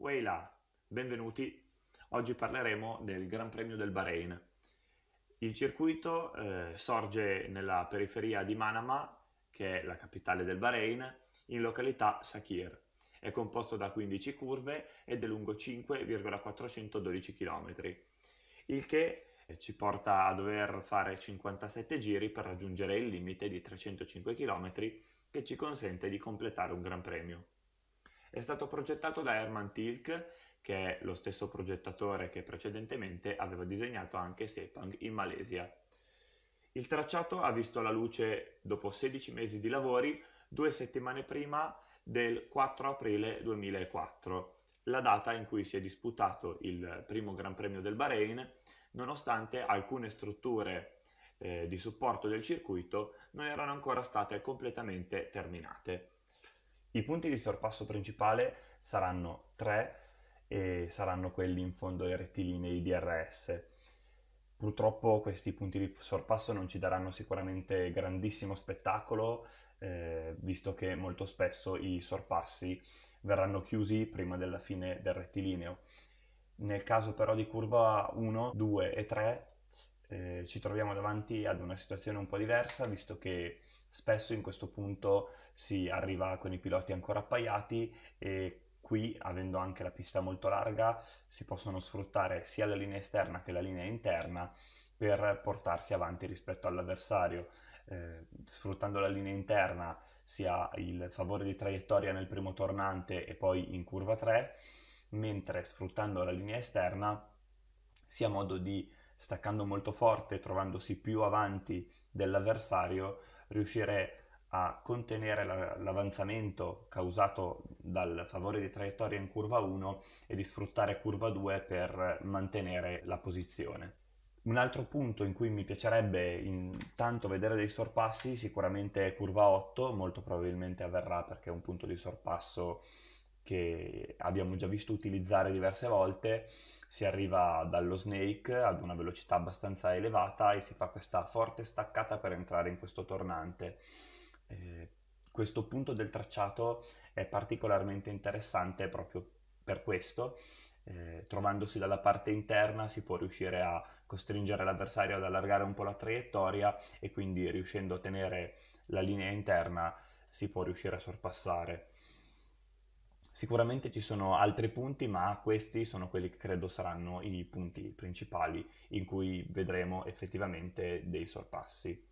Weila, benvenuti. Oggi parleremo del Gran Premio del Bahrain. Il circuito eh, sorge nella periferia di Manama, che è la capitale del Bahrain, in località Sakir. È composto da 15 curve ed è lungo 5,412 km, il che eh, ci porta a dover fare 57 giri per raggiungere il limite di 305 km che ci consente di completare un Gran Premio. È stato progettato da Herman Tilk, che è lo stesso progettatore che precedentemente aveva disegnato anche Sepang in Malesia. Il tracciato ha visto la luce, dopo 16 mesi di lavori, due settimane prima del 4 aprile 2004, la data in cui si è disputato il primo Gran Premio del Bahrain, nonostante alcune strutture eh, di supporto del circuito non erano ancora state completamente terminate. I punti di sorpasso principale saranno tre e saranno quelli in fondo ai rettilinei DRS. Purtroppo questi punti di sorpasso non ci daranno sicuramente grandissimo spettacolo, eh, visto che molto spesso i sorpassi verranno chiusi prima della fine del rettilineo. Nel caso però di curva 1, 2 e 3 eh, ci troviamo davanti ad una situazione un po' diversa, visto che spesso in questo punto si arriva con i piloti ancora appaiati e qui, avendo anche la pista molto larga, si possono sfruttare sia la linea esterna che la linea interna per portarsi avanti rispetto all'avversario. Eh, sfruttando la linea interna si ha il favore di traiettoria nel primo tornante e poi in curva 3, mentre sfruttando la linea esterna si ha modo di, staccando molto forte, trovandosi più avanti dell'avversario, riuscire a a contenere l'avanzamento causato dal favore di traiettoria in curva 1 e di sfruttare curva 2 per mantenere la posizione. Un altro punto in cui mi piacerebbe intanto vedere dei sorpassi sicuramente è curva 8, molto probabilmente avverrà perché è un punto di sorpasso che abbiamo già visto utilizzare diverse volte, si arriva dallo snake ad una velocità abbastanza elevata e si fa questa forte staccata per entrare in questo tornante eh, questo punto del tracciato è particolarmente interessante proprio per questo. Eh, trovandosi dalla parte interna si può riuscire a costringere l'avversario ad allargare un po' la traiettoria e quindi riuscendo a tenere la linea interna si può riuscire a sorpassare. Sicuramente ci sono altri punti, ma questi sono quelli che credo saranno i punti principali in cui vedremo effettivamente dei sorpassi.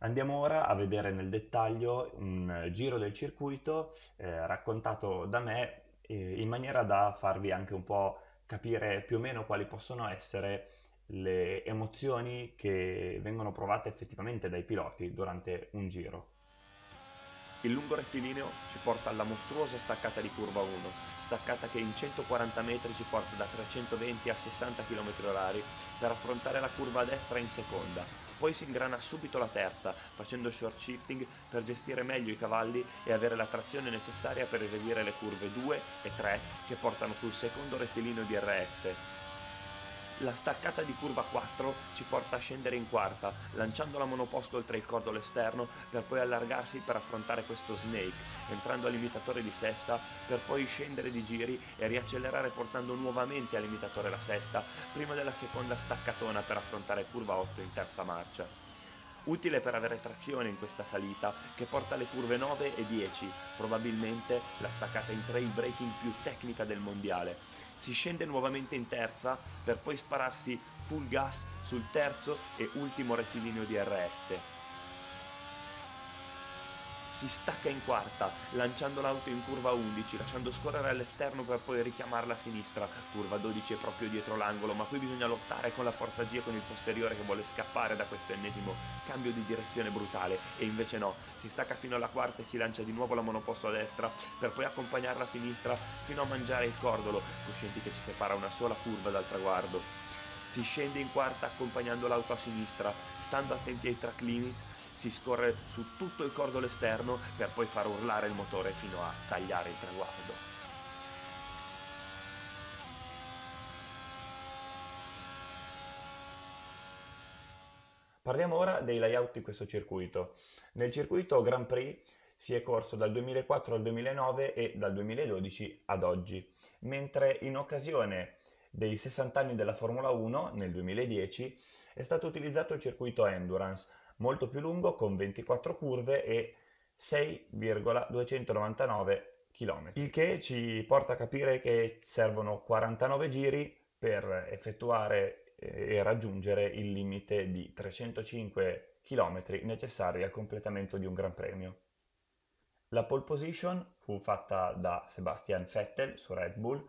Andiamo ora a vedere nel dettaglio un eh, giro del circuito eh, raccontato da me eh, in maniera da farvi anche un po' capire più o meno quali possono essere le emozioni che vengono provate effettivamente dai piloti durante un giro. Il lungo rettilineo ci porta alla mostruosa staccata di curva 1, staccata che in 140 metri ci porta da 320 a 60 km h per affrontare la curva a destra in seconda, poi si ingrana subito la terza, facendo short shifting per gestire meglio i cavalli e avere la trazione necessaria per eseguire le curve 2 e 3 che portano sul secondo rettilineo di RS, la staccata di curva 4 ci porta a scendere in quarta, lanciando la monoposto oltre il cordolo esterno per poi allargarsi per affrontare questo snake, entrando al limitatore di sesta per poi scendere di giri e riaccelerare portando nuovamente al limitatore la sesta prima della seconda staccatona per affrontare curva 8 in terza marcia utile per avere trazione in questa salita che porta alle curve 9 e 10, probabilmente la staccata in trail breaking più tecnica del mondiale, si scende nuovamente in terza per poi spararsi full gas sul terzo e ultimo rettilineo di RS si stacca in quarta, lanciando l'auto in curva 11, lasciando scorrere all'esterno per poi richiamarla a sinistra. Curva 12 è proprio dietro l'angolo, ma qui bisogna lottare con la forza G e con il posteriore che vuole scappare da questo ennesimo cambio di direzione brutale. E invece no, si stacca fino alla quarta e si lancia di nuovo la monoposto a destra, per poi accompagnarla a sinistra fino a mangiare il cordolo, coscienti che ci separa una sola curva dal traguardo. Si scende in quarta accompagnando l'auto a sinistra, stando attenti ai track limits si scorre su tutto il cordolo esterno per poi far urlare il motore fino a tagliare il traguardo. Parliamo ora dei layout di questo circuito. Nel circuito Grand Prix si è corso dal 2004 al 2009 e dal 2012 ad oggi, mentre in occasione dei 60 anni della Formula 1 nel 2010 è stato utilizzato il circuito Endurance molto più lungo con 24 curve e 6,299 km, il che ci porta a capire che servono 49 giri per effettuare eh, e raggiungere il limite di 305 km necessari al completamento di un Gran Premio. La pole position fu fatta da Sebastian Vettel su Red Bull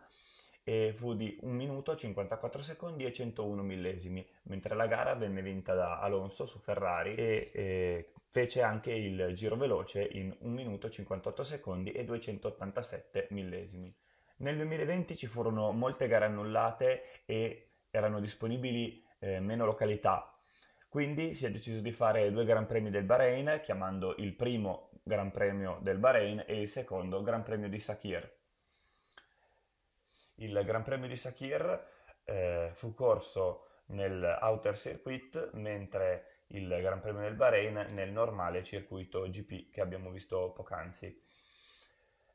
e fu di 1 minuto 54 secondi e 101 millesimi, mentre la gara venne vinta da Alonso su Ferrari e, e fece anche il giro veloce in 1 minuto 58 secondi e 287 millesimi. Nel 2020 ci furono molte gare annullate e erano disponibili eh, meno località, quindi si è deciso di fare due Gran Premi del Bahrain, chiamando il primo Gran Premio del Bahrain e il secondo Gran Premio di Sakir. Il Gran Premio di Sakir eh, fu corso nel outer circuit, mentre il Gran Premio del Bahrain nel normale circuito GP che abbiamo visto poc'anzi.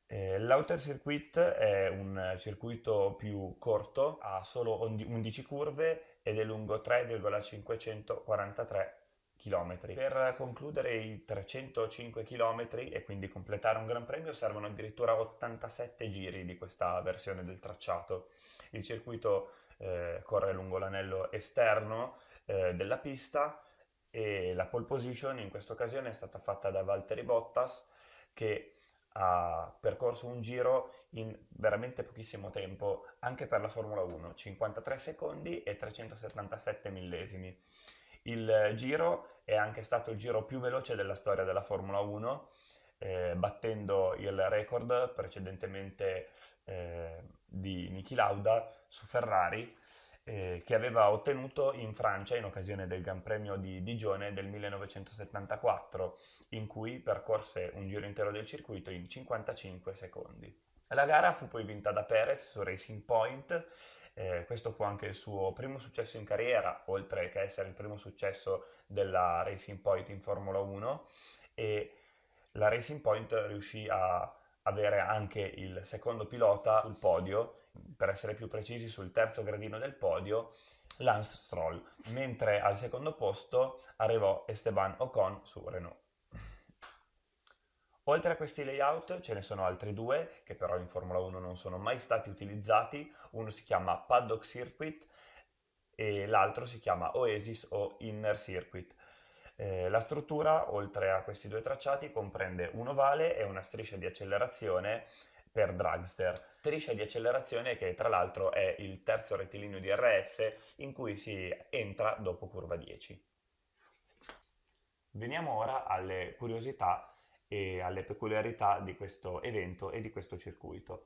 Eh, l'outer circuit è un circuito più corto, ha solo 11 curve ed è lungo 3,543 km. Per concludere i 305 km e quindi completare un Gran Premio servono addirittura 87 giri di questa versione del tracciato. Il circuito eh, corre lungo l'anello esterno eh, della pista e la pole position in questa occasione è stata fatta da Valtteri Bottas che ha percorso un giro in veramente pochissimo tempo anche per la Formula 1, 53 secondi e 377 millesimi. Il giro è anche stato il giro più veloce della storia della Formula 1, eh, battendo il record precedentemente eh, di Niki Lauda su Ferrari, eh, che aveva ottenuto in Francia in occasione del Gran Premio di Digione del 1974, in cui percorse un giro intero del circuito in 55 secondi. La gara fu poi vinta da Perez su Racing Point eh, questo fu anche il suo primo successo in carriera, oltre che essere il primo successo della Racing Point in Formula 1 e la Racing Point riuscì a avere anche il secondo pilota sul podio, per essere più precisi sul terzo gradino del podio, Lance Stroll, mentre al secondo posto arrivò Esteban Ocon su Renault. Oltre a questi layout ce ne sono altri due che però in Formula 1 non sono mai stati utilizzati, uno si chiama Paddock Circuit e l'altro si chiama Oasis o Inner Circuit. Eh, la struttura, oltre a questi due tracciati, comprende un ovale e una striscia di accelerazione per dragster, striscia di accelerazione che tra l'altro è il terzo rettilineo di RS in cui si entra dopo curva 10. Veniamo ora alle curiosità e alle peculiarità di questo evento e di questo circuito.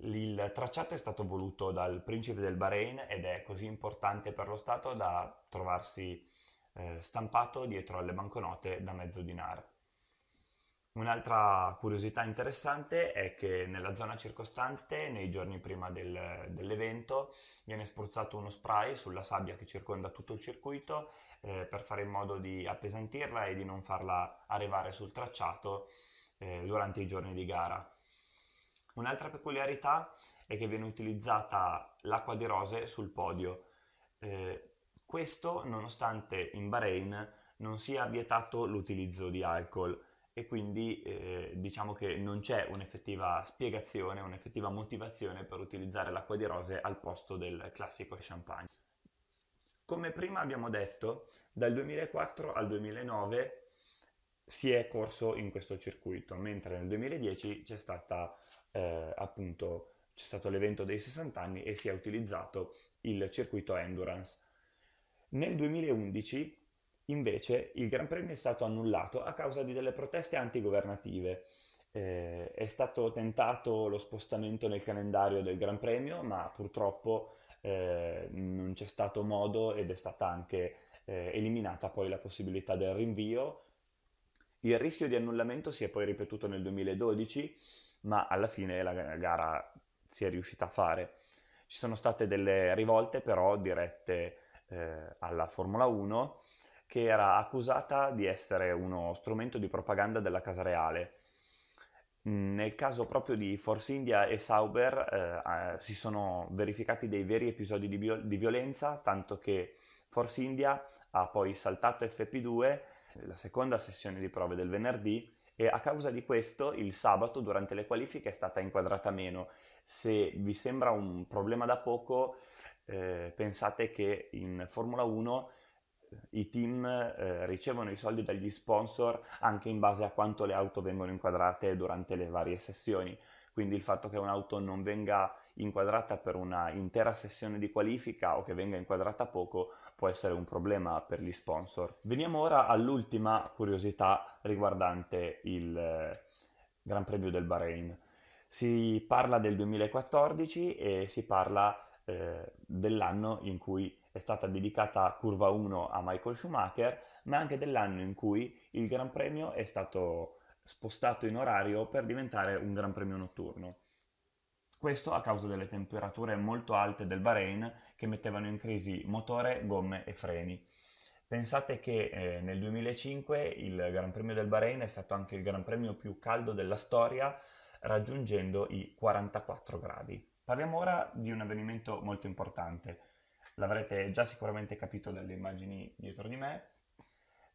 Il tracciato è stato voluto dal principe del Bahrain ed è così importante per lo Stato da trovarsi eh, stampato dietro alle banconote da mezzo dinar. Un'altra curiosità interessante è che nella zona circostante, nei giorni prima del, dell'evento, viene spruzzato uno spray sulla sabbia che circonda tutto il circuito eh, per fare in modo di appesantirla e di non farla arrivare sul tracciato eh, durante i giorni di gara. Un'altra peculiarità è che viene utilizzata l'acqua di rose sul podio. Eh, questo nonostante in Bahrain non sia vietato l'utilizzo di alcol e quindi eh, diciamo che non c'è un'effettiva spiegazione, un'effettiva motivazione per utilizzare l'acqua di rose al posto del classico champagne. Come prima abbiamo detto, dal 2004 al 2009 si è corso in questo circuito, mentre nel 2010 c'è stata eh, appunto c'è stato l'evento dei 60 anni e si è utilizzato il circuito endurance. Nel 2011 invece il Gran Premio è stato annullato a causa di delle proteste antigovernative. Eh, è stato tentato lo spostamento nel calendario del Gran Premio, ma purtroppo eh, non c'è stato modo ed è stata anche eh, eliminata poi la possibilità del rinvio. Il rischio di annullamento si è poi ripetuto nel 2012, ma alla fine la gara si è riuscita a fare. Ci sono state delle rivolte però dirette eh, alla Formula 1 che era accusata di essere uno strumento di propaganda della Casa Reale Mhmm, nel caso proprio di Force India e Sauber eh, si sono verificati dei veri episodi di, viol- di, violenza, tanto che Force India ha poi saltato FP2, eh, la seconda sessione di prove del venerdì, e a causa di questo il sabato durante le qualifiche è stata inquadrata meno. Se vi sembra un problema da poco, eh, pensate che in Formula 1 i team eh, ricevono i soldi dagli sponsor anche in base a quanto le auto vengono inquadrate durante le varie sessioni. Quindi il fatto che un'auto non venga inquadrata per una intera sessione di qualifica o che venga inquadrata poco può essere un problema per gli sponsor. Veniamo ora all'ultima curiosità riguardante il eh, Gran Premio del Bahrain. Si parla del 2014 e si parla eh, dell'anno in cui è stata dedicata curva 1 a Michael Schumacher, ma anche dell'anno in cui il Gran Premio è stato spostato in orario per diventare un Gran Premio notturno. Questo a causa delle temperature molto alte del Bahrain che mettevano in crisi motore, gomme e freni. Pensate che eh, nel 2005 il Gran Premio del Bahrain è stato anche il Gran Premio più caldo della storia, raggiungendo i 44 gradi. Parliamo ora di un avvenimento molto importante, l'avrete già sicuramente capito dalle immagini dietro di me,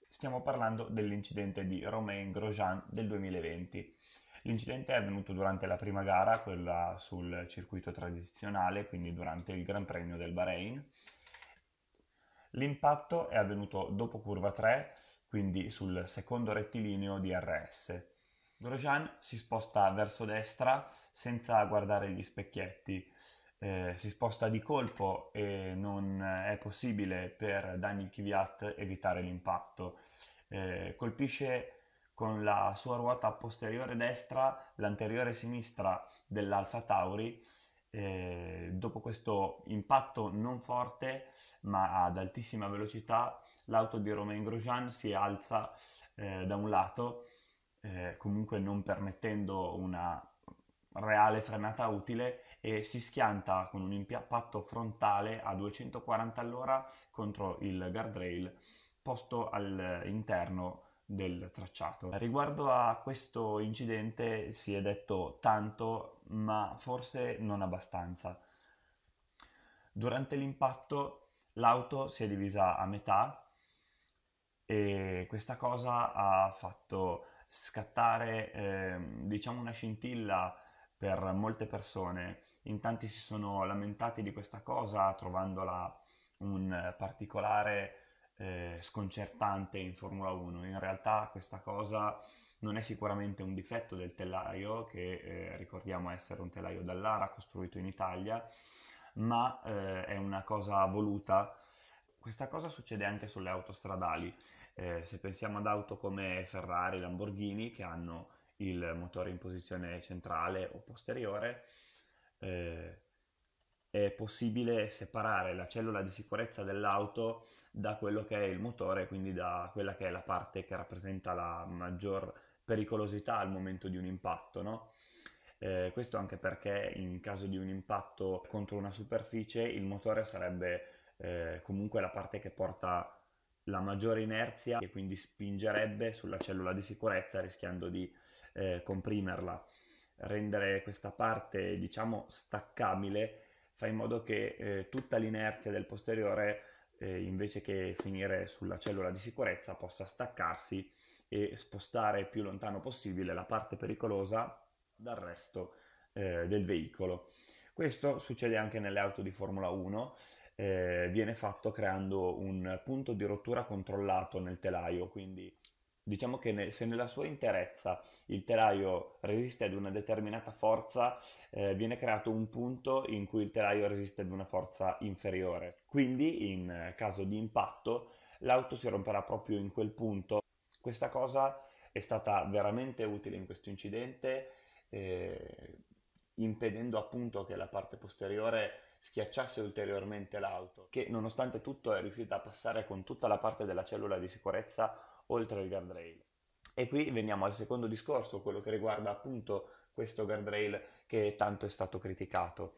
stiamo parlando dell'incidente di Romain Grosjean del 2020. L'incidente è avvenuto durante la prima gara, quella sul circuito tradizionale, quindi durante il Gran Premio del Bahrain. L'impatto è avvenuto dopo curva 3, quindi sul secondo rettilineo di RS. Grosjean si sposta verso destra senza guardare gli specchietti, eh, si sposta di colpo e non è possibile per Daniel Kvyat evitare l'impatto. Eh, colpisce con la sua ruota posteriore destra l'anteriore sinistra dell'Alfa Tauri. Eh, dopo questo impatto non forte ma ad altissima velocità, l'auto di Romain Grosjean si alza eh, da un lato, eh, comunque non permettendo una reale frenata utile e si schianta con un impatto frontale a 240 all'ora contro il guardrail posto all'interno del tracciato. Riguardo a questo incidente si è detto tanto, ma forse non abbastanza. Durante l'impatto l'auto si è divisa a metà e questa cosa ha fatto scattare eh, diciamo una scintilla per molte persone in tanti si sono lamentati di questa cosa trovandola un particolare eh, sconcertante in Formula 1. In realtà questa cosa non è sicuramente un difetto del telaio, che eh, ricordiamo essere un telaio dall'Ara costruito in Italia, ma eh, è una cosa voluta. Questa cosa succede anche sulle autostradali. Eh, se pensiamo ad auto come Ferrari, Lamborghini, che hanno il motore in posizione centrale o posteriore, eh, è possibile separare la cellula di sicurezza dell'auto da quello che è il motore, quindi da quella che è la parte che rappresenta la maggior pericolosità al momento di un impatto, no? Eh, questo anche perché in caso di un impatto contro una superficie il motore sarebbe eh, comunque la parte che porta la maggiore inerzia e quindi spingerebbe sulla cellula di sicurezza rischiando di eh, comprimerla rendere questa parte diciamo staccabile fa in modo che eh, tutta l'inerzia del posteriore eh, invece che finire sulla cellula di sicurezza possa staccarsi e spostare più lontano possibile la parte pericolosa dal resto eh, del veicolo. Questo succede anche nelle auto di Formula 1, eh, viene fatto creando un punto di rottura controllato nel telaio, quindi Diciamo che nel, se nella sua interezza il telaio resiste ad una determinata forza, eh, viene creato un punto in cui il telaio resiste ad una forza inferiore. Quindi, in eh, caso di impatto, l'auto si romperà proprio in quel punto. Questa cosa è stata veramente utile in questo incidente, eh, impedendo appunto che la parte posteriore schiacciasse ulteriormente l'auto, che nonostante tutto è riuscita a passare con tutta la parte della cellula di sicurezza oltre il guardrail. E qui veniamo al secondo discorso, quello che riguarda appunto questo guardrail che tanto è stato criticato.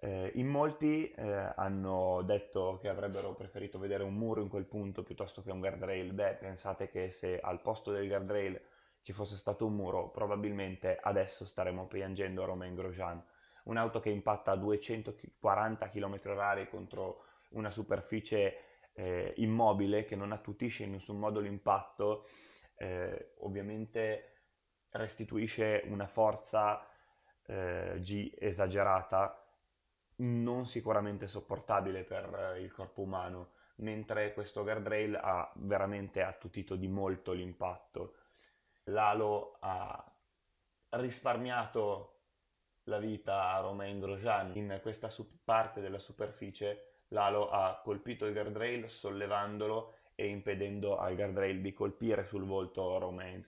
Eh, in molti eh, hanno detto che avrebbero preferito vedere un muro in quel punto piuttosto che un guardrail. Beh, pensate che se al posto del guardrail ci fosse stato un muro, probabilmente adesso staremmo piangendo a Romain Grosjean. Un'auto che impatta a 240 km h contro una superficie eh, immobile che non attutisce in nessun modo l'impatto, eh, ovviamente restituisce una forza eh, G esagerata, non sicuramente sopportabile per eh, il corpo umano, mentre questo guardrail ha veramente attutito di molto l'impatto. L'alo ha risparmiato la vita a Romain Grosjean in questa sub- parte della superficie Lalo ha colpito il guardrail sollevandolo e impedendo al guardrail di colpire sul volto Romain.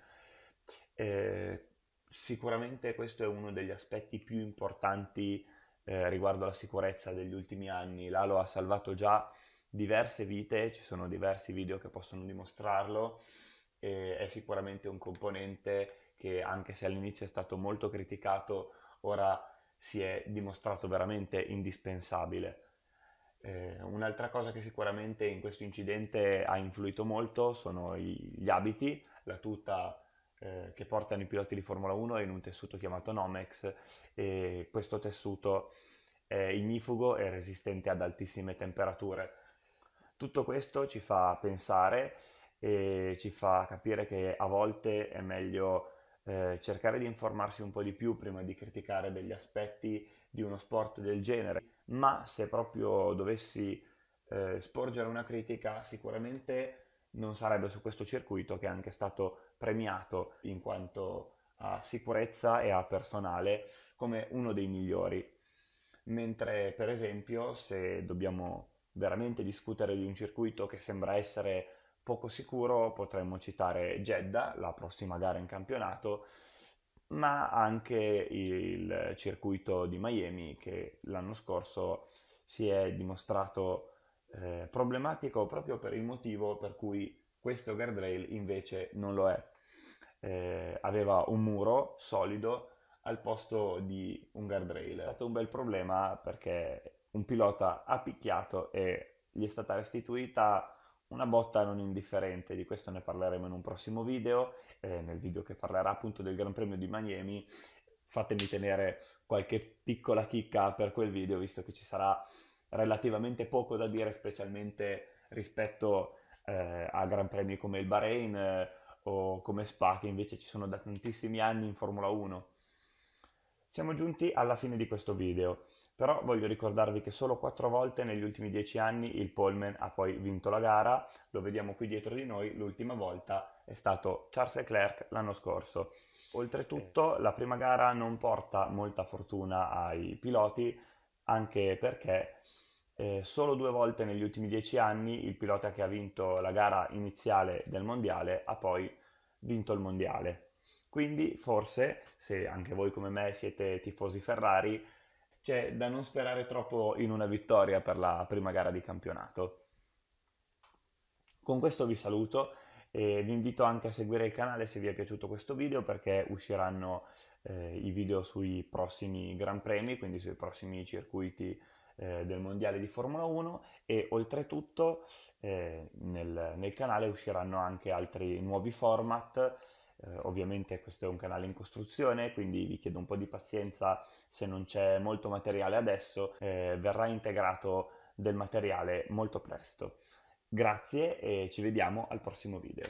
Eh, sicuramente questo è uno degli aspetti più importanti eh, riguardo alla sicurezza degli ultimi anni. Lalo ha salvato già diverse vite, ci sono diversi video che possono dimostrarlo, eh, è sicuramente un componente che anche se all'inizio è stato molto criticato, ora si è dimostrato veramente indispensabile. Eh, un'altra cosa che sicuramente in questo incidente ha influito molto sono i, gli abiti, la tuta eh, che portano i piloti di Formula 1 è in un tessuto chiamato Nomex e questo tessuto è ignifugo e resistente ad altissime temperature. Tutto questo ci fa pensare e ci fa capire che a volte è meglio eh, cercare di informarsi un po' di più prima di criticare degli aspetti di uno sport del genere ma se proprio dovessi eh, sporgere una critica sicuramente non sarebbe su questo circuito che è anche stato premiato in quanto a sicurezza e a personale come uno dei migliori. Mentre per esempio se dobbiamo veramente discutere di un circuito che sembra essere poco sicuro potremmo citare Jeddah, la prossima gara in campionato, ma anche il circuito di Miami che l'anno scorso si è dimostrato eh, problematico proprio per il motivo per cui questo guardrail invece non lo è. Eh, aveva un muro solido al posto di un guardrail. È stato un bel problema perché un pilota ha picchiato e gli è stata restituita una botta non indifferente, di questo ne parleremo in un prossimo video eh, nel video che parlerà appunto del Gran Premio di Miami, fatemi tenere qualche piccola chicca per quel video, visto che ci sarà relativamente poco da dire, specialmente rispetto eh, a Gran Premi come il Bahrain eh, o come Spa, che invece ci sono da tantissimi anni in Formula 1. Siamo giunti alla fine di questo video, però voglio ricordarvi che solo quattro volte negli ultimi dieci anni il Pullman ha poi vinto la gara, lo vediamo qui dietro di noi, l'ultima volta è stato Charles Leclerc l'anno scorso. Oltretutto la prima gara non porta molta fortuna ai piloti, anche perché eh, solo due volte negli ultimi dieci anni il pilota che ha vinto la gara iniziale del mondiale ha poi vinto il mondiale. Quindi forse, se anche voi come me siete tifosi Ferrari, c'è da non sperare troppo in una vittoria per la prima gara di campionato. Con questo vi saluto e vi invito anche a seguire il canale se vi è piaciuto questo video perché usciranno eh, i video sui prossimi Gran Premi, quindi sui prossimi circuiti eh, del Mondiale di Formula 1 e oltretutto eh, nel, nel canale usciranno anche altri nuovi format eh, ovviamente questo è un canale in costruzione, quindi vi chiedo un po' di pazienza se non c'è molto materiale adesso, eh, verrà integrato del materiale molto presto. Grazie e ci vediamo al prossimo video.